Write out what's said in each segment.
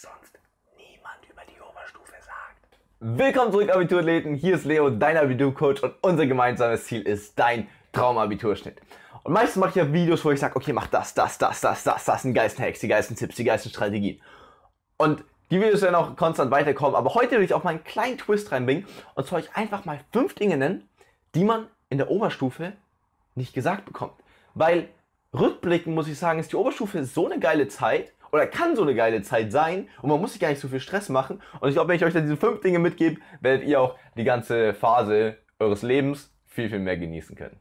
sonst niemand über die Oberstufe sagt. Willkommen zurück, Abiturathleten. Hier ist Leo, dein Abitur-Coach und unser gemeinsames Ziel ist dein Traumabiturschnitt. Und meistens mache ich ja Videos, wo ich sage, okay, mach das, das, das, das, das, das sind geilsten Hacks, die geilsten Tipps, die geilsten Strategien. Und die Videos werden auch konstant weiterkommen, aber heute will ich auch mal einen kleinen Twist reinbringen und zwar euch einfach mal fünf Dinge nennen, die man in der Oberstufe nicht gesagt bekommt. Weil rückblickend muss ich sagen, ist die Oberstufe so eine geile Zeit, oder kann so eine geile Zeit sein und man muss sich gar nicht so viel Stress machen. Und ich glaube, wenn ich euch dann diese fünf Dinge mitgebe, werdet ihr auch die ganze Phase eures Lebens viel, viel mehr genießen können.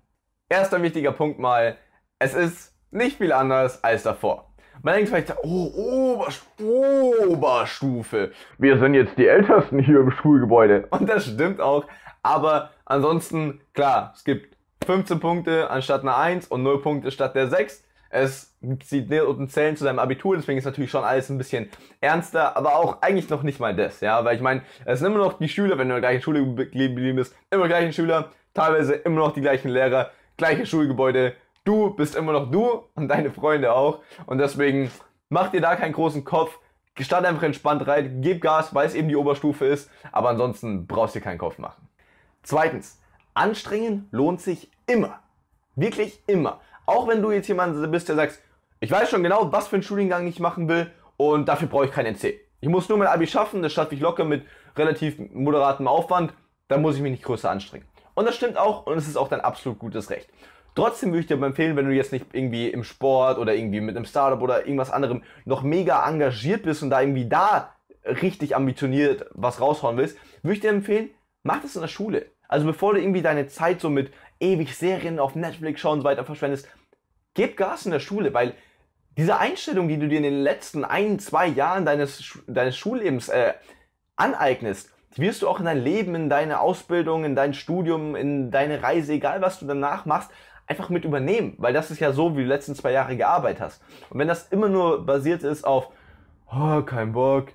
Erster wichtiger Punkt mal, es ist nicht viel anders als davor. Man denkt vielleicht, oh, Oberstufe, Oberstufe. Wir sind jetzt die Ältesten hier im Schulgebäude. Und das stimmt auch. Aber ansonsten, klar, es gibt 15 Punkte anstatt einer 1 und 0 Punkte statt der 6. Es zieht Neil und Zellen zu deinem Abitur, deswegen ist natürlich schon alles ein bisschen ernster, aber auch eigentlich noch nicht mal das, ja, weil ich meine, es sind immer noch die Schüler, wenn du in der gleichen Schule geblieben bist, immer die gleichen Schüler, teilweise immer noch die gleichen Lehrer, gleiche Schulgebäude, du bist immer noch du und deine Freunde auch und deswegen mach dir da keinen großen Kopf, gestatt einfach entspannt rein, gib Gas, weil es eben die Oberstufe ist, aber ansonsten brauchst du dir keinen Kopf machen. Zweitens, anstrengen lohnt sich immer. Wirklich immer. Auch wenn du jetzt jemand bist, der sagt, ich weiß schon genau, was für einen Studiengang ich machen will und dafür brauche ich keinen NC. Ich muss nur mein Abi schaffen, das schaffe ich locker mit relativ moderatem Aufwand, dann muss ich mich nicht größer anstrengen. Und das stimmt auch und es ist auch dein absolut gutes Recht. Trotzdem würde ich dir empfehlen, wenn du jetzt nicht irgendwie im Sport oder irgendwie mit einem Startup oder irgendwas anderem noch mega engagiert bist und da irgendwie da richtig ambitioniert was raushauen willst, würde ich dir empfehlen, mach das in der Schule. Also bevor du irgendwie deine Zeit so mit ewig Serien auf Netflix schauen und so weiter verschwendest. Gib Gas in der Schule, weil diese Einstellung, die du dir in den letzten ein, zwei Jahren deines, deines Schullebens äh, aneignest, die wirst du auch in dein Leben, in deine Ausbildung, in dein Studium, in deine Reise, egal was du danach machst, einfach mit übernehmen, weil das ist ja so, wie du die letzten zwei Jahre gearbeitet hast. Und wenn das immer nur basiert ist auf, oh, kein Bock,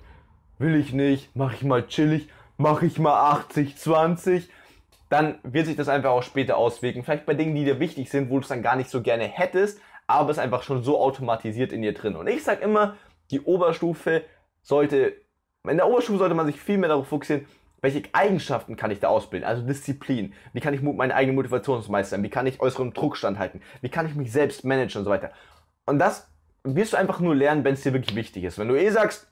will ich nicht, mach ich mal chillig, mach ich mal 80, 20, dann wird sich das einfach auch später auswirken. Vielleicht bei Dingen, die dir wichtig sind, wo du es dann gar nicht so gerne hättest, aber es ist einfach schon so automatisiert in dir drin. Und ich sage immer, die Oberstufe sollte, in der Oberstufe sollte man sich viel mehr darauf fokussieren, welche Eigenschaften kann ich da ausbilden? Also Disziplin. Wie kann ich meine eigene Motivation meistern? Wie kann ich äußeren Druck standhalten? Wie kann ich mich selbst managen und so weiter? Und das wirst du einfach nur lernen, wenn es dir wirklich wichtig ist. Wenn du eh sagst,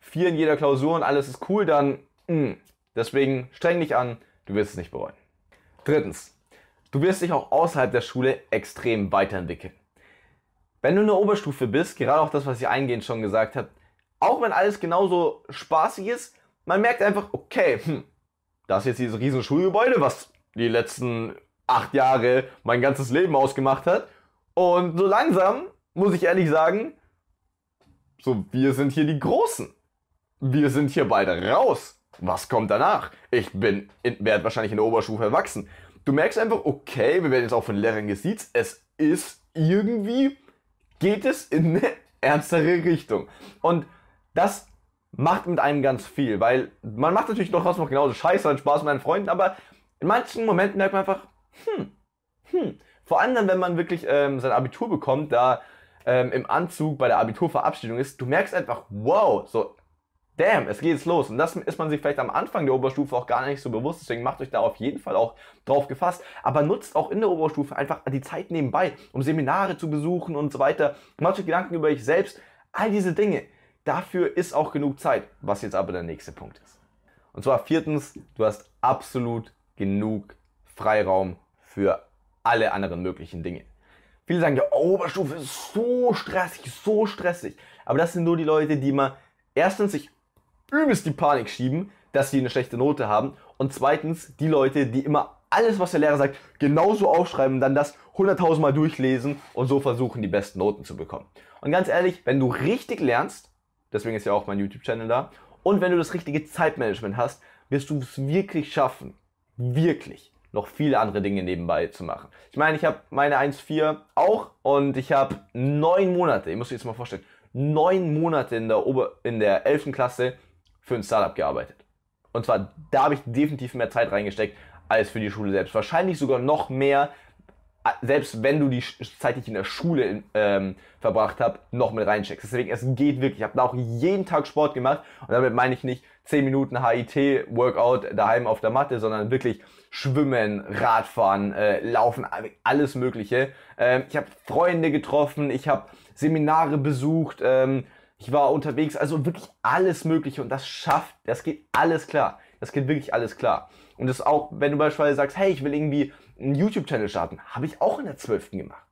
vier in jeder Klausur und alles ist cool, dann mh. Hm, deswegen streng dich an, Du wirst es nicht bereuen. Drittens, du wirst dich auch außerhalb der Schule extrem weiterentwickeln. Wenn du in der Oberstufe bist, gerade auch das, was ich eingehend schon gesagt habe, auch wenn alles genauso spaßig ist, man merkt einfach, okay, hm, das ist jetzt dieses riesen Schulgebäude, was die letzten acht Jahre mein ganzes Leben ausgemacht hat. Und so langsam, muss ich ehrlich sagen, so wir sind hier die Großen. Wir sind hier bald raus was kommt danach? Ich bin, werde wahrscheinlich in der Oberstufe erwachsen. Du merkst einfach, okay, wir werden jetzt auch von Lehrern gesiezt, es ist irgendwie, geht es in eine ernstere Richtung. Und das macht mit einem ganz viel, weil man macht natürlich noch was noch genauso scheiße und Spaß mit seinen Freunden, aber in manchen Momenten merkt man einfach, hm, hm. Vor allem dann, wenn man wirklich ähm, sein Abitur bekommt, da ähm, im Anzug bei der Abiturverabschiedung ist, du merkst einfach, wow, so damn, es geht jetzt los. Und das ist man sich vielleicht am Anfang der Oberstufe auch gar nicht so bewusst. Deswegen macht euch da auf jeden Fall auch drauf gefasst. Aber nutzt auch in der Oberstufe einfach die Zeit nebenbei, um Seminare zu besuchen und so weiter. Macht euch Gedanken über euch selbst. All diese Dinge. Dafür ist auch genug Zeit, was jetzt aber der nächste Punkt ist. Und zwar viertens, du hast absolut genug Freiraum für alle anderen möglichen Dinge. Viele sagen die Oberstufe ist so stressig, so stressig. Aber das sind nur die Leute, die man erstens sich übelst die Panik schieben, dass sie eine schlechte Note haben. Und zweitens die Leute, die immer alles, was der Lehrer sagt, genauso aufschreiben, dann das 100.000 Mal durchlesen und so versuchen, die besten Noten zu bekommen. Und ganz ehrlich, wenn du richtig lernst, deswegen ist ja auch mein YouTube-Channel da, und wenn du das richtige Zeitmanagement hast, wirst du es wirklich schaffen, wirklich noch viele andere Dinge nebenbei zu machen. Ich meine, ich habe meine 1.4 auch und ich habe neun Monate, ich muss dir jetzt mal vorstellen, neun Monate in der, Ober in der 11. Klasse für ein Startup gearbeitet. Und zwar, da habe ich definitiv mehr Zeit reingesteckt als für die Schule selbst. Wahrscheinlich sogar noch mehr, selbst wenn du die Zeit, die ich in der Schule ähm, verbracht habe, noch mit reinsteckst. Deswegen, es geht wirklich. Ich habe da auch jeden Tag Sport gemacht. Und damit meine ich nicht 10 Minuten HIT-Workout daheim auf der Matte, sondern wirklich Schwimmen, Radfahren, äh, Laufen, alles Mögliche. Ähm, ich habe Freunde getroffen, ich habe Seminare besucht. Ähm, ich war unterwegs, also wirklich alles Mögliche und das schafft, das geht alles klar. Das geht wirklich alles klar. Und das auch, wenn du beispielsweise sagst, hey, ich will irgendwie einen YouTube-Channel starten, habe ich auch in der 12. gemacht.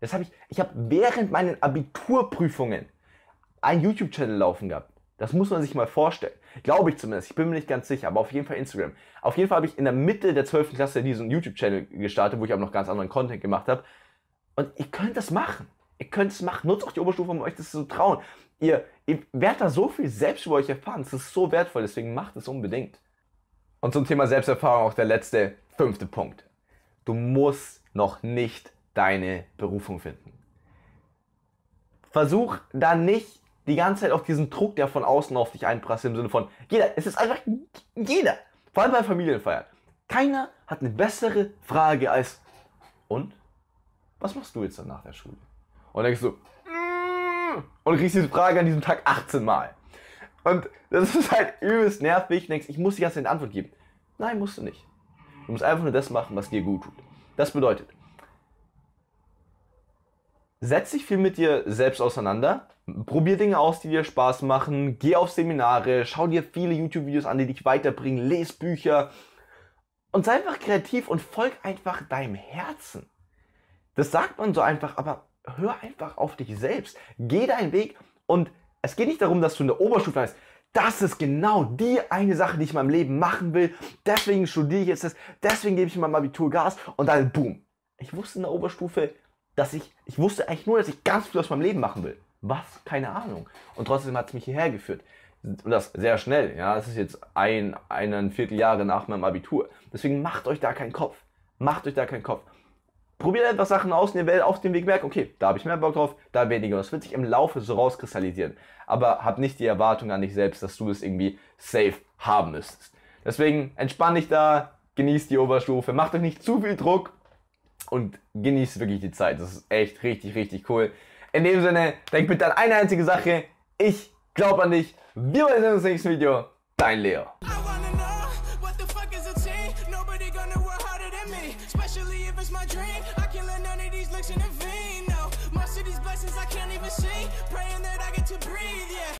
Das habe ich, ich habe während meinen Abiturprüfungen einen YouTube-Channel laufen gehabt. Das muss man sich mal vorstellen. Glaube ich zumindest. Ich bin mir nicht ganz sicher, aber auf jeden Fall Instagram. Auf jeden Fall habe ich in der Mitte der 12. Klasse diesen YouTube-Channel gestartet, wo ich aber noch ganz anderen Content gemacht habe. Und ihr könnt das machen. Ihr könnt es machen. Nutzt auch die Oberstufe, um euch das zu trauen. Ihr, ihr werdet da so viel selbst über euch erfahren. Es ist so wertvoll, deswegen macht es unbedingt. Und zum Thema Selbsterfahrung auch der letzte, fünfte Punkt. Du musst noch nicht deine Berufung finden. Versuch da nicht die ganze Zeit auf diesen Druck, der von außen auf dich einprasselt, im Sinne von jeder, es ist einfach jeder, vor allem bei Familienfeiern. Keiner hat eine bessere Frage als, und? Was machst du jetzt dann nach der Schule? Und dann denkst du, und du kriegst diese Frage an diesem Tag 18 Mal. Und das ist halt übelst nervig. Du denkst, ich muss dir jetzt eine Antwort geben. Nein, musst du nicht. Du musst einfach nur das machen, was dir gut tut. Das bedeutet, setz dich viel mit dir selbst auseinander. Probier Dinge aus, die dir Spaß machen. Geh auf Seminare. Schau dir viele YouTube-Videos an, die dich weiterbringen. Lies Bücher. Und sei einfach kreativ und folg einfach deinem Herzen. Das sagt man so einfach, aber hör einfach auf dich selbst. Geh deinen Weg und es geht nicht darum, dass du in der Oberstufe bist. Das ist genau die eine Sache, die ich in meinem Leben machen will. Deswegen studiere ich jetzt das. Deswegen gebe ich in meinem Abitur Gas und dann boom. Ich wusste in der Oberstufe, dass ich, ich wusste eigentlich nur, dass ich ganz viel aus meinem Leben machen will. Was? Keine Ahnung. Und trotzdem hat es mich hierher geführt. Und das sehr schnell. Ja, es ist jetzt ein, eineinviertel Jahre nach meinem Abitur. Deswegen macht euch da keinen Kopf. Macht euch da keinen Kopf. Probiert einfach Sachen aus und ihr werdet auf dem Weg merken, okay, da habe ich mehr Bock drauf, da weniger. Das wird sich im Laufe so rauskristallisieren. Aber hab nicht die Erwartung an dich selbst, dass du es irgendwie safe haben müsstest. Deswegen entspann dich da, genießt die Oberstufe, macht euch nicht zu viel Druck und genießt wirklich die Zeit. Das ist echt richtig, richtig cool. In dem Sinne, denk bitte an eine einzige Sache. Ich glaube an dich. Wir sehen uns im nächsten Video. Dein Leo. machine, praying that I get to breathe, yeah.